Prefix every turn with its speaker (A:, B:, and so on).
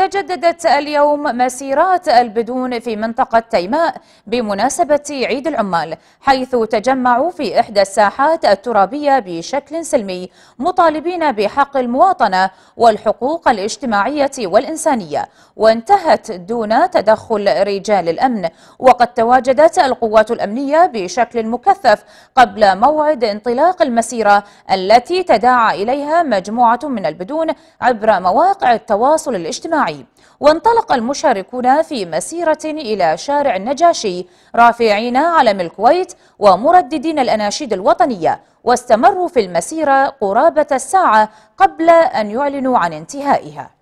A: تجددت اليوم مسيرات البدون في منطقة تيماء بمناسبة عيد العمال حيث تجمعوا في إحدى الساحات الترابية بشكل سلمي مطالبين بحق المواطنة والحقوق الاجتماعية والإنسانية وانتهت دون تدخل رجال الأمن وقد تواجدت القوات الأمنية بشكل مكثف قبل موعد انطلاق المسيرة التي تداعى إليها مجموعة من البدون عبر مواقع التواصل الاجتماعي الصناعي وانطلق المشاركون في مسيرة إلى شارع النجاشي رافعين علم الكويت ومرددين الأناشيد الوطنية واستمروا في المسيرة قرابة الساعة قبل أن يعلنوا عن انتهائها